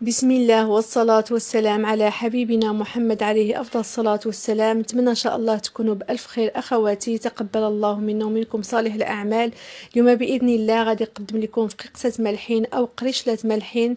بسم الله والصلاة والسلام على حبيبنا محمد عليه أفضل الصلاة والسلام نتمنى إن شاء الله تكونوا بألف خير أخواتي تقبل الله منا ومنكم صالح الأعمال اليوم بإذن الله غادي نقدم لكم قصة ملحين أو قريشلة ملحين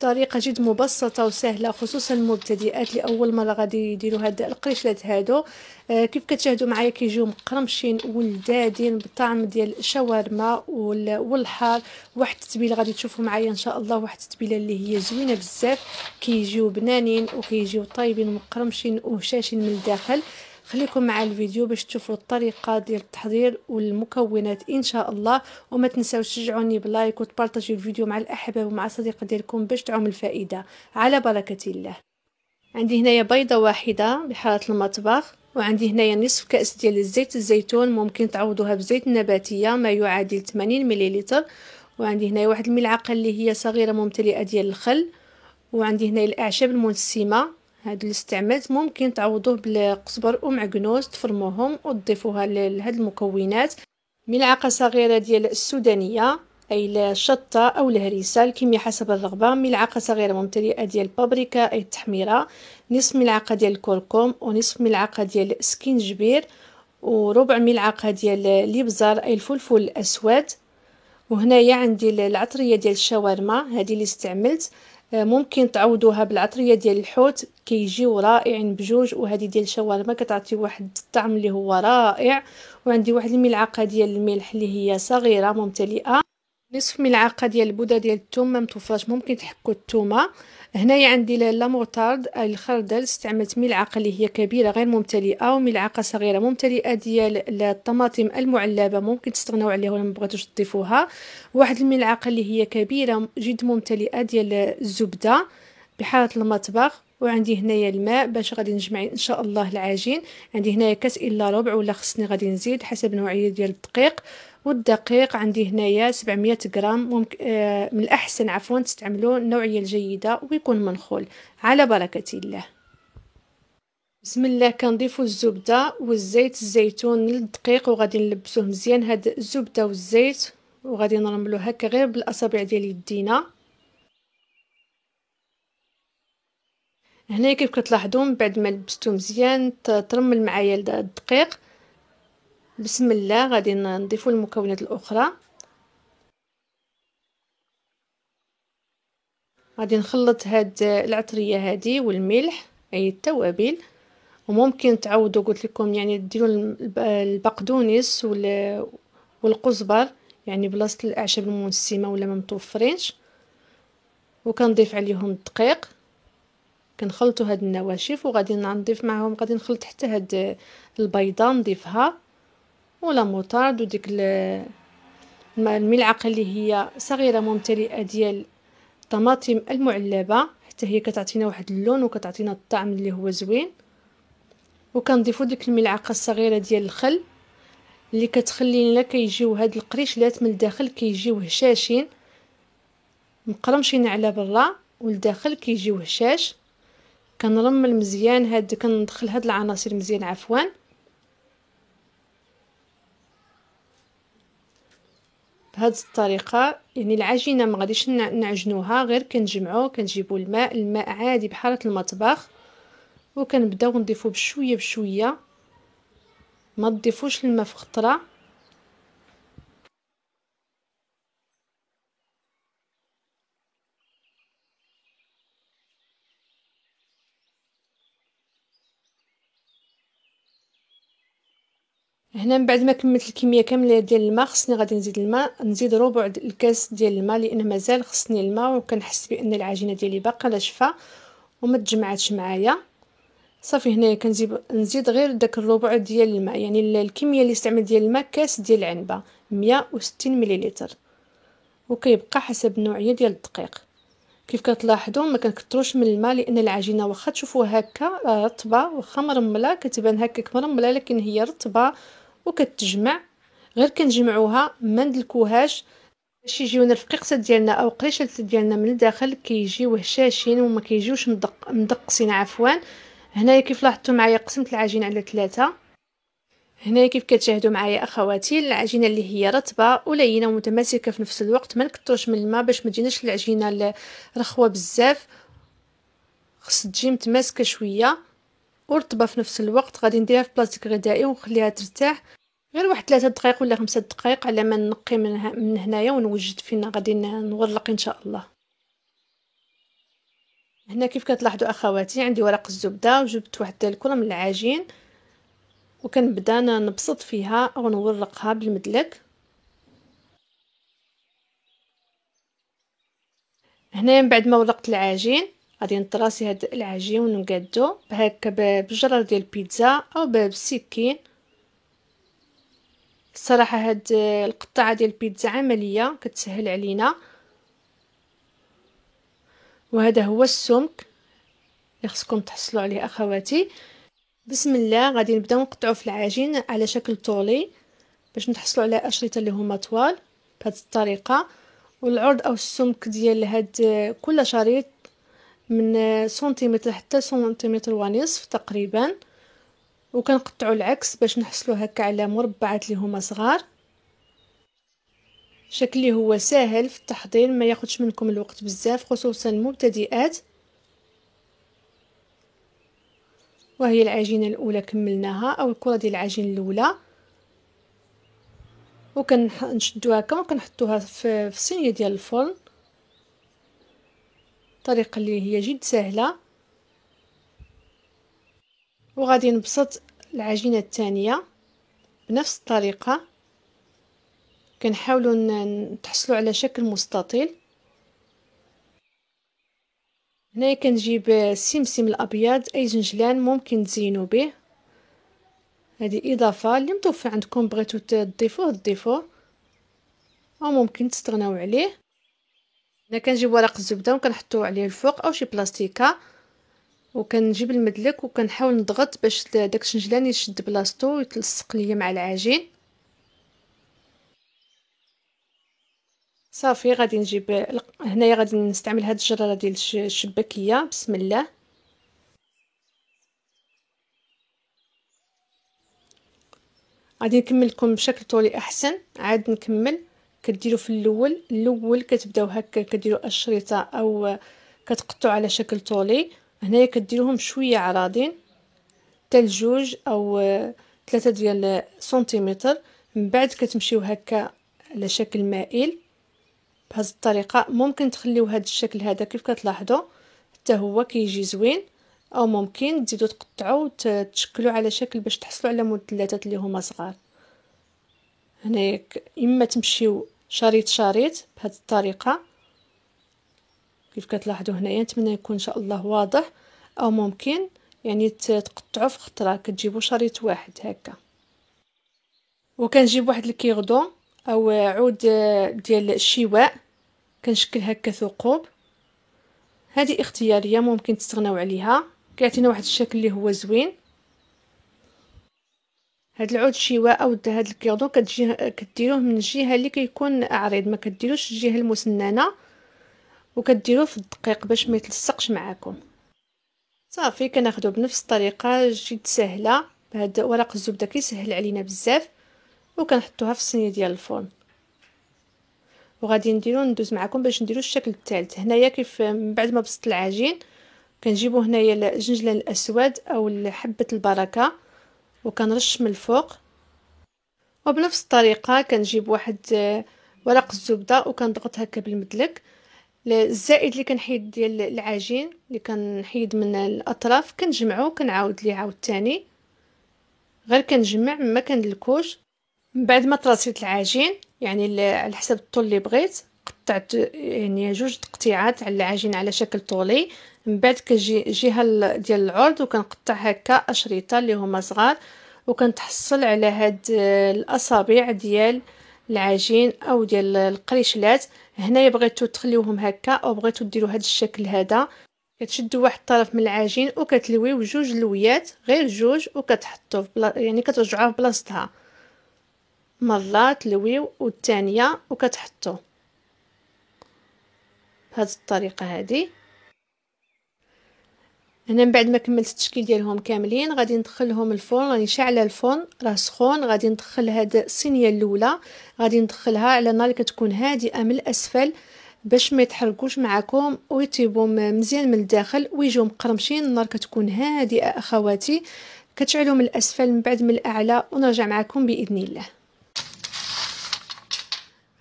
بطريقه جد مبسطه وسهله خصوصا المبتدئات لأول مره غادي يديروا هاد القريشلات هادو آه كيف كتشاهدوا معايا كيجيو مقرمشين ولدادين بطعم ديال الشاورما والحار واحد التتبيله غادي تشوفوا معايا ان شاء الله واحد التتبيله اللي هي زوينه بزاف كيجيو بنانين وكيجيو طايبين مقرمشين وهشاشين من الداخل خليكم مع الفيديو باش تشوفوا الطريقه ديال التحضير والمكونات ان شاء الله وما تنساوش تشجعوني بلايك وتبارطاجيو الفيديو مع الاحباب ومع الصديقه ديالكم باش تعم الفائده على بركه الله عندي هنايا بيضه واحده بحاله المطبخ وعندي هنايا نصف كاس ديال الزيت الزيتون ممكن تعوضوها بزيت نباتيه ما يعادل 80 مليلتر وعندي هنايا واحد الملعقه اللي هي صغيره ممتلئه ديال الخل وعندي هنايا الاعشاب المنسمه هاد الاستعمال ممكن تعوضوه بالقزبر ومعكنوز تفرموهم وتضيفوها لهاد المكونات ملعقه صغيره ديال السودانيه اي الشطه او الهريسه الكميه حسب الرغبه ملعقه صغيره ممتلئه ديال البابريكا اي التحميره نصف ملعقه ديال الكركم ونصف ملعقه ديال السكينجبير وربع ملعقه ديال الابزار اي الفلفل الاسود وهنايا عندي العطريه ديال الشاورما هذه اللي استعملت آه، ممكن تعوضوها بالعطريه ديال الحوت كيجيو رائعين بجوج وهذه ديال الشاورما كتعطي واحد الطعم اللي هو رائع وعندي واحد الملعقه ديال الملح اللي هي صغيره ممتلئه نصف ملعقه ديال البوده ديال الثوم ما ممكن تحكوا الثومه هنايا عندي لا موطارد الخردل استعملت ملعقه اللي هي كبيره غير ممتلئه وملعقه صغيره ممتلئه ديال الطماطم المعلبه ممكن تستغناو عليها ولا ما بغيتوش تضيفوها واحد الملعقه اللي هي كبيره جد ممتلئه ديال الزبده بحاله المطبخ وعندي هنايا الماء باش غادي نجمع ان شاء الله العجين عندي هنايا كاس الا ربع ولا خصني غادي نزيد حسب نوعيه ديال الدقيق والدقيق عندي هنايا 700 غرام ممكن آه، من الاحسن عفوا تستعملوا النوعيه الجيده ويكون منخول على بركه الله بسم الله كنضيفوا الزبده والزيت الزيتون للدقيق وغادي نلبسوه مزيان هاد الزبده والزيت وغادي نرملو هكا غير بالاصابع ديال يدينا هنا كيف كتلاحظوا من بعد ما لبستو مزيان ترمل معايا الدقيق بسم الله غادي نضيفوا المكونات الاخرى غادي نخلط هاد العطريه هادي والملح اي التوابل وممكن تعوضوا قلت لكم يعني ديروا البقدونس والقزبر يعني بلاصه الاعشاب المنسمه ولا ما متوفرينش وكنضيف عليهم الدقيق كنخلطوا هاد النواشف وغادي نضيف معهم غادي نخلط حتى هاد البيضه نضيفها ولا موطارد وديك الملعقه اللي هي صغيره ممتلئه ديال الطماطم المعلبه حتى هي كتعطينا واحد اللون وكتعطينا الطعم اللي هو زوين وكنضيفوا ديك الملعقه الصغيره ديال الخل اللي كتخلينا كيجيو هاد القريشلات من الداخل كيجيو هشاشين مقرمشين على برا والداخل كيجيو هشاش كنرمل مزيان هاد كندخل هاد العناصر مزيان عفوا بهذه الطريقه يعني العجينه ما غاديش نعجنوها غير كنجمعو كنجيبو الماء الماء عادي بحالة المطبخ وكنبداو نضيفو بشويه بشويه ما تضيفوش الماء في خطره هنا من بعد ما كملت الكميه كامله ديال الماء خصني غادي نزيد الماء نزيد ربع الكاس ديال الماء لان مازال خصني الماء وكنحس بان العجينه ديالي باقا ناشفه وما تجمعاتش معايا صافي هنايا كنزيد نزيد غير داك الربع ديال الماء يعني الكميه اللي استعمل ديال الماء كاس ديال العنبه 160 مليلتر وكيبقى حسب النوعيه ديال الدقيق كيف كتلاحظوا ما كنكثروش من الماء لان العجينه واخا تشوفوها هكا آه، رطبه واخا مرمله كتبان هكاك مرمله لكن هي رطبه وكتجمع غير كنجمعوها ما ندلكوهاش باش يجيونا الفقيقسه ديالنا او قريشه ديالنا من الداخل كيجيو هشاشين وما كيجيوش مدق مدقسين عفوا هنايا كيف لاحظتوا معايا قسمت العجين على ثلاثة هنايا كيف كتشاهدوا معايا اخواتي العجينه اللي هي رطبه ولينه ومتماسكه في نفس الوقت ما نكثروش من الماء باش ما تجيناش العجينه رخوه بزاف خص تجي متماسكه شويه ورطبه في نفس الوقت غادي نديرها في بلاستيك غذائي ونخليها ترتاح غير واحد 3 دقائق ولا 5 دقائق على ما نقي من, من هنايا ونوجد فين غادي نورلق ان شاء الله هنا كيف كتلاحظوا اخواتي عندي ورق الزبده وجبت واحد الكره من العجين وكنبدا نبسط فيها ونورقها بالمدلك هنا من بعد ما ورقت العجين غادي نطراسي هاد العجين ونقادو بهاكا بجرار ديال البيتزا او بالسكين الصراحه هاد القطعه ديال البيتزا عمليه كتسهل علينا وهذا هو السمك اللي خصكم تحصلوا عليه اخواتي بسم الله غادي نبداو نقطعو في العجين على شكل طولي باش نتحصلوا على اشرطه اللي هما طوال بهذه الطريقه والعرض او السمك ديال هاد كل شريط من سنتيمتر حتى سنتيمتر ونصف تقريبا وكنقطعوا العكس باش نحصلو هكا على مربعات اللي هما صغار شكل هو ساهل في التحضير ما ياخدش منكم الوقت بزاف خصوصا المبتدئات وهي العجينه الاولى كملناها او الكره ديال العجين الاولى وكنشدوها هكا وكنحطوها في في صينيه ديال الفرن طريقه اللي هي جد سهله وغادي نبسط العجينه الثانيه بنفس الطريقه كنحاولوا نتحصلوا على شكل مستطيل هنايا كنجيب السمسم الابيض اي زنجلان ممكن تزينوا به هذه اضافه اللي متوفر عندكم بغيتو تضيفوه ضيفوه ممكن تستغناو عليه هنا كنجيب ورق الزبده وكنحطو عليه الفوق او شي بلاستيكه وكنجيب المدلك وكنحاول نضغط باش داك الشنجلان يشد بلاصتو ويتلصق ليا مع العجين صافي غادي نجيب هنايا غادي نستعمل هاد الجراره ديال الشباكيه بسم الله غادي نكمل لكم بشكل طولي احسن عاد نكمل كديرو في الاول الاول كتبداو هكا كديرو الشريطه او كتقطعو على شكل طولي هنايا كديروهم شويه عراضين حتى لجوج او ثلاثة ديال سنتيمتر من بعد كتمشيو هكا على شكل مائل بهذه الطريقه ممكن تخليو هذا الشكل هذا كيف كتلاحظوا حتى هو كيجي زوين او ممكن تزيدوا تقطعوا وتشكلوا على شكل باش تحصلوا على مثلثات اللي هما صغار هنايا اما تمشيو شريط شريط بهذه الطريقه كيف كتلاحظوا هنايا نتمنى يكون ان شاء الله واضح او ممكن يعني تقطعوا في خطره كتجيبوا شريط واحد هكا وكنجيب واحد الكيغدو او عود ديال الشواء كنشكل هكا ثقوب هذه اختياريه ممكن تستغناو عليها كيعطينا واحد الشكل اللي هو زوين هاد العود الشواء او هاد الكيردون كتجي كديروه من الجهه اللي كيكون عريض ما كديروش الجهه المسننه وكديروه في الدقيق باش ما يتلصقش معاكم صافي كناخذو بنفس الطريقه جد سهله هاد ورق الزبده كيسهل علينا بزاف وكنحطوها في الصينيه ديال الفرن وغادي نديرو ندوز معكم باش نديرو الشكل الثالث هنايا كيف من بعد ما بسط العجين كنجيبو هنايا الجنجلان الاسود او حبه البركه وكنرش من الفوق وبنفس الطريقه كنجيب واحد آه، ورق الزبده وكنضغط هكا بالمدلك الزائد اللي كنحيد ديال العجين اللي كنحيد من الاطراف كنجمعو كنعاود ليه عاود تاني غير كنجمع ما كندلكوش من بعد ما طرسيت العجين يعني على حسب الطول اللي بغيت قطعت يعني جوج تقطيعات على العجين على شكل طولي من بعد كجي الجهه ديال العرض وكنقطع هكا اشريطه اللي هما صغار وكنتحصل على هاد الاصابع ديال العجين او ديال القريشلات هنايا بغيتو تخليوهم هكا او بغيتو ديروا هاد الشكل هذا كتشدوا واحد الطرف من العجين وكتلويو جوج لويات غير جوج وكتحطوا في بلا... يعني كترجعوه في بلاصتها مرات تلويو والثانيه وكتحطوه بهذه الطريقه هذه هنا من بعد ما كملت التشكيل ديالهم كاملين غادي ندخلهم الفرن راني شاعله الفرن راه سخون غادي ندخل هاد الصينيه الاولى غادي ندخلها على نار كتكون هادئه من الاسفل باش ما يتحرقوش معكم ويطيبوا مزيان من الداخل ويجيو مقرمشين النار كتكون هادئه اخواتي كتشعلوا من الاسفل من بعد من الاعلى ونرجع معكم باذن الله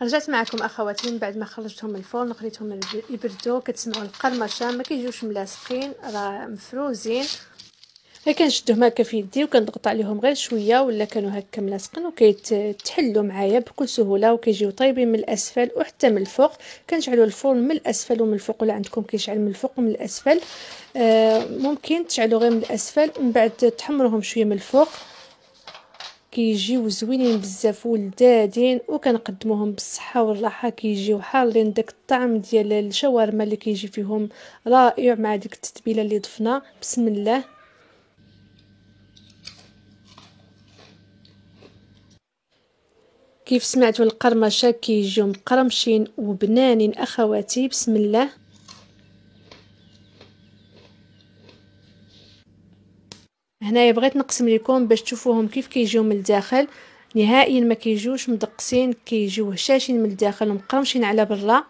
رجعت معكم اخواتي من بعد ما خرجتهم من الفرن وخليتهم يبردوا كتسمعوا القرمشه ما كيجيوش ملاصقين راه مفروزين غير كنشدهم هكا في يدي وكنضغط عليهم غير شويه ولا كانوا هكا ملاصقين وكيتحلوا معايا بكل سهوله وكيجيو طيبين من الاسفل وحتى من الفوق كنشعلوا الفرن من الاسفل ومن الفوق ولا عندكم كيشعل من الفوق ومن الاسفل آه ممكن تشعلوا غير من الاسفل من بعد تحمروهم شويه من الفوق كيجيو زوينين بزاف ولدادين وكنقدموهم بالصحه والراحه كيجيو حارين داك الطعم ديال الشاورما اللي كيجي فيهم رائع مع ديك التتبيله اللي ضفنا بسم الله كيف سمعتوا القرمشه كيجيو مقرمشين وبنانين اخواتي بسم الله هنايا بغيت نقسم لكم باش تشوفوهم كيف كيجيو من الداخل نهائيا ما كيجوش مدقسين كيجيو هشاشين من الداخل ومقرمشين على برا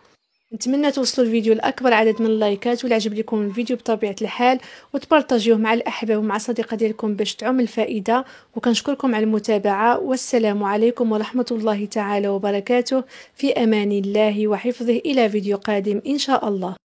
نتمنى توصلوا الفيديو لاكبر عدد من اللايكات ولا عجب لكم الفيديو بطبيعه الحال وتبارطاجيوه مع الاحباب ومع صديقه ديالكم باش تعم الفائده وكنشكركم على المتابعه والسلام عليكم ورحمه الله تعالى وبركاته في امان الله وحفظه الى فيديو قادم ان شاء الله